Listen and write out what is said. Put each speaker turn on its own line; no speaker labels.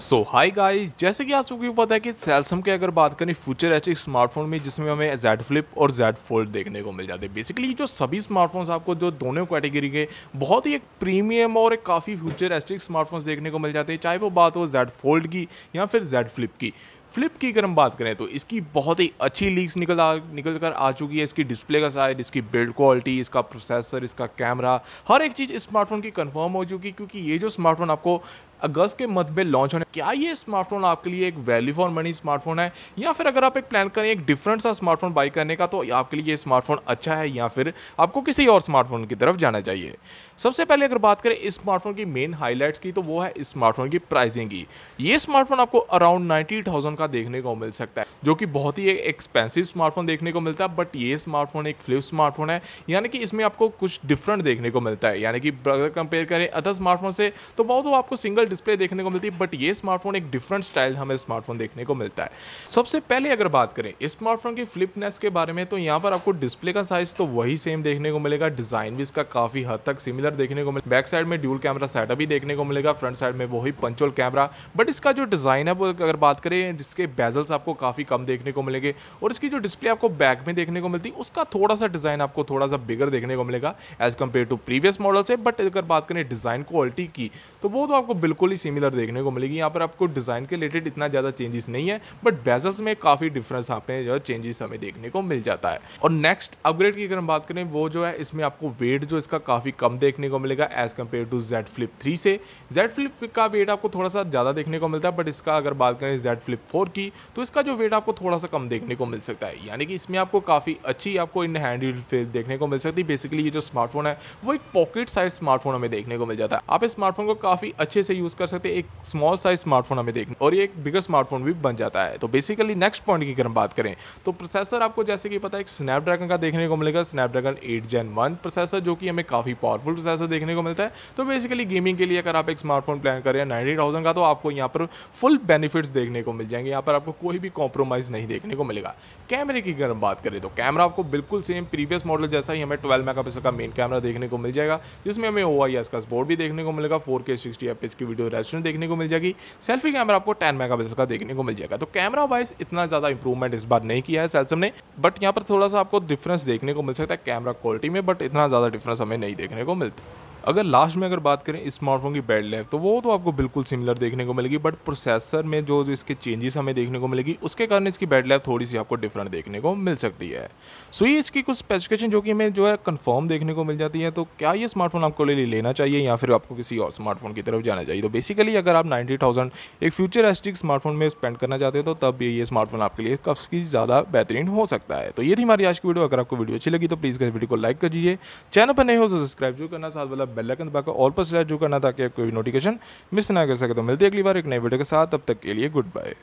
सो high guys जैसे कि आप सबको पता है कि सैमसंग की अगर बात करें फ्यूचर ऐसे स्मार्टफोन में जिसमें हमें जेड फ्लिप और जेड फोल्ड देखने को मिल जाते हैं बेसिकली जो सभी स्मार्टफोन्स आपको जो दोनों कैटेगरी के बहुत ही एक प्रीमियम और एक काफ़ी फ्यूचर एस्टिक स्मार्टफोन्स देखने को मिल जाते हैं चाहे वो बात हो जेड फोल्ड की या फिर जेड फ्लिप की फ्लिप की अगर हम बात करें तो इसकी बहुत ही अच्छी लीक्स निकल आ निकल कर आ चुकी है इसकी डिस्प्ले का साइज इसकी बिल्ड क्वालिटी इसका प्रोसेसर इसका कैमरा हर एक चीज़ स्मार्टफोन की कंफर्म हो चुकी क्योंकि ये जो स्मार्टफोन आपको अगस्त के मध्य में लॉन्च होने क्या ये स्मार्टफोन आपके लिए एक वैल्यू फॉर मनी स्मार्टफोन है या फिर अगर आप एक प्लान करें एक डिफरेंट सा स्मार्टफोन बाई करने का तो आपके लिए ये स्मार्टफोन अच्छा है या फिर आपको किसी और स्मार्टफोन की तरफ जाना चाहिए सबसे पहले अगर बात करें इस स्मार्टफोन की मेन हाईलाइट्स की तो वो है स्मार्टफोन की प्राइसिंग की ये स्मार्टफोन आपको अराउंड नाइन्टी का देखने को मिल सकता है जो कि बहुत ही एक्सपेंसिव स्मार्टफोन देखने को मिलता है बट ये स्मार्टफोन एक फ्लिप स्मार्टफोन है यानी कि इसमें आपको कुछ डिफरेंट देखने को मिलता है यानी कि अगर कंपेयर करें अदर स्मार्टफोन से तो बहुत आपको सिंगल डिस्प्ले देखने को मिलती है बट ये स्मार्टफोन एक डिफरेंट स्टाइल हमें स्मार्टफोन देखने को मिलता है सबसे पहले अगर बात करें स्मार्टफोन की फ्लिपनेस के बारे में तो यहाँ पर आपको डिस्प्ले का साइज तो वही सेम देखने को मिलेगा डिजाइन भी इसका काफी हद तक सिमिलर देखने को मिलेगा बैक साइड में ड्यूल कैमरा सेटअप भी देखने को मिलेगा फ्रंट साइड में वही पंचोल कैमरा बट इसका जो डिजाइन है वो अगर बात करें जिसके बेजल्स आपको काफी कम देखने को मिलेंगे और इसकी जो डिस्प्ले आपको बैक में देखने को मिलती है उसका थोड़ा सा डिजाइन आपको थोड़ा सा बिगर देखने को मिलेगा as compare to previous model से बट अगर बात करें डिजाइन क्वालिटी की तो वो तो आपको बिल्कुल बिल्कुल ही सिमिलर देखने को मिलेगी यहाँ पर आपको डिज़ाइन के रिलेटेड इतना ज़्यादा चेंजेस नहीं है बट बेजल्स में काफ़ी डिफरेंस आप जो है चेंजेस हमें देखने को मिल जाता है और नेक्स्ट अपग्रेड की अगर हम बात करें वो जो है इसमें आपको वेट जो इसका काफ़ी कम देखने को मिलेगा as compare to Z flip three से जेड फ्लिप का वेट आपको थोड़ा सा ज़्यादा देखने को मिलता है बट इसका अगर बात करें जेड फ्लिप फोर की तो इसका जो वेट आपको थोड़ा सा कम देखने को मिल सकता है यानी कि इसमें आपको काफ़ी अच्छी आपको इन हैंड फील देखने को मिल सकती है बेसिकली ये जो स्मार्टफोन है वो एक पॉकेट साइज स्मार्टफोन हमें देखने को मिल जाता है आप इस स्मार्टफोन को काफ़ी अच्छे से यूज़ कर सकते हैं एक स्मॉल साइज स्मार्टफोन हमें देखना और ये एक बिगर स्मार्टफोन भी बन जाता है तो बेसिकली नेक्स्ट पॉइंट की अगर हम बात करें तो प्रोसेसर आपको जैसे कि पता है एक स्नैपड्रैगन का देखने को मिलेगा Snapdragon eight gen one processor जो कि हमें काफ़ी पावरफुल प्रोसेसर देखने को मिलता है तो बेसिकली गेमिंग के लिए अगर आप एक स्मार्टफोन प्लान करें नाइनटी थाउजेंड का तो आपको यहाँ पर फुल बेनिफिट्स देखने को मिल जाएंगे यहाँ पर आपको कोई भी कॉम्प्रोमाइज़ नहीं देखने को मिलेगा कैमरे की अगर हम बात करें तो कैमरा आपको बिल्कुल सेम प्रीवियस मॉडल जैसा ही हमें ट्वेल्व मेगा का मेन कैमरा देखने को मिल जाएगा जिसमें हमें ओ आई एस का बोर्ड भी देखने को मिलेगा फोर के सिक्सटी एफ की वीडियो रेजोल्यूशन देखने को मिल जाएगी सेल्फी कैमरा आपको टेन मेगा का देखने को मिल जाएगा तो कैमरा वाइज इतना ज़्यादा इंप्रूवमेंट इस बार नहीं किया है सैमसंग ने बट यहाँ पर थोड़ा सा आपको डिफरेंस देखने को मिल सकता है कैमरा क्वालिटी में बट इतना ज़्यादा डिफरेंस हमें नहीं देखने को मिलता अगर लास्ट में अगर बात करें स्मार्टफोन की बैड लाइफ तो वो तो आपको बिल्कुल सिमिलर देखने को मिलेगी बट प्रोसेसर में जो इसके चेंजेस हमें देखने को मिलेगी उसके कारण इसकी बैड लाइफ थोड़ी सी आपको डिफरेंट देखने को मिल सकती है सो ये इसकी कुछ स्पेसिफिकेशन जो कि हमें जो है कन्फर्म देखने को मिल जाती है तो क्या ये स्मार्टफोन आपको ले लेना चाहिए या फिर आपको किसी और स्मार्टफोन की तरफ जाना चाहिए तो बेसिकली अगर आप नाइन्टी थाउजेंड एक फ्यूचरिस्टिक स्मार्टफोन में स्पेंड करना चाहते हो तो तब ये स्मार्टफोन आपके लिए काफ़ी ज़्यादा बेहतरीन हो सकता है तो ये थी हमारी आज की वीडियो अगर आपको वीडियो अच्छी लगी तो प्लीज़ इस वीडियो को लाइक कर दीजिए चैनल पर नहीं हो तो सब्सक्राइब जरूर करना साथ वाला बेल आइकन दबाकर ऑल पर सिलेक्ट जो करना ताकि कोई नोटिफिकेशन मिस ना कर सके तो मिलती है अगली बार एक नई वीडियो के साथ तब तक के लिए गुड बाय